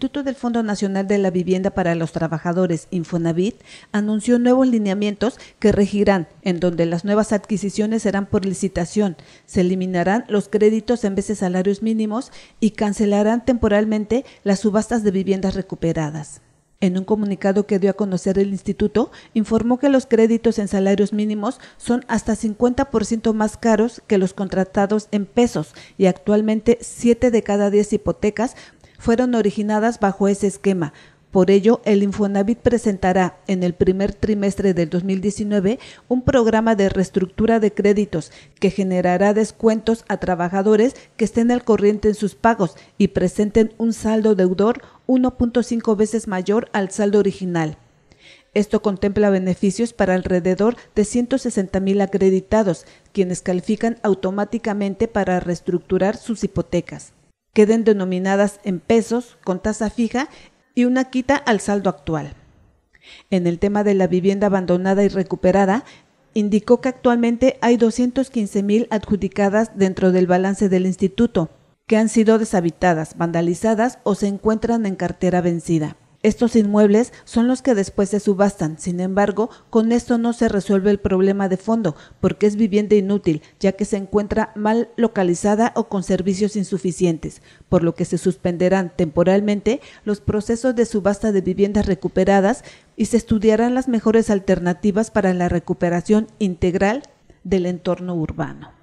Instituto del Fondo Nacional de la Vivienda para los Trabajadores, Infonavit, anunció nuevos lineamientos que regirán, en donde las nuevas adquisiciones serán por licitación, se eliminarán los créditos en vez de salarios mínimos y cancelarán temporalmente las subastas de viviendas recuperadas. En un comunicado que dio a conocer el instituto, informó que los créditos en salarios mínimos son hasta 50% más caros que los contratados en pesos y actualmente 7 de cada 10 hipotecas fueron originadas bajo ese esquema. Por ello, el Infonavit presentará en el primer trimestre del 2019 un programa de reestructura de créditos que generará descuentos a trabajadores que estén al corriente en sus pagos y presenten un saldo deudor 1.5 veces mayor al saldo original. Esto contempla beneficios para alrededor de 160.000 acreditados, quienes califican automáticamente para reestructurar sus hipotecas queden denominadas en pesos con tasa fija y una quita al saldo actual. En el tema de la vivienda abandonada y recuperada, indicó que actualmente hay 215 mil adjudicadas dentro del balance del instituto, que han sido deshabitadas, vandalizadas o se encuentran en cartera vencida. Estos inmuebles son los que después se subastan. Sin embargo, con esto no se resuelve el problema de fondo, porque es vivienda inútil, ya que se encuentra mal localizada o con servicios insuficientes, por lo que se suspenderán temporalmente los procesos de subasta de viviendas recuperadas y se estudiarán las mejores alternativas para la recuperación integral del entorno urbano.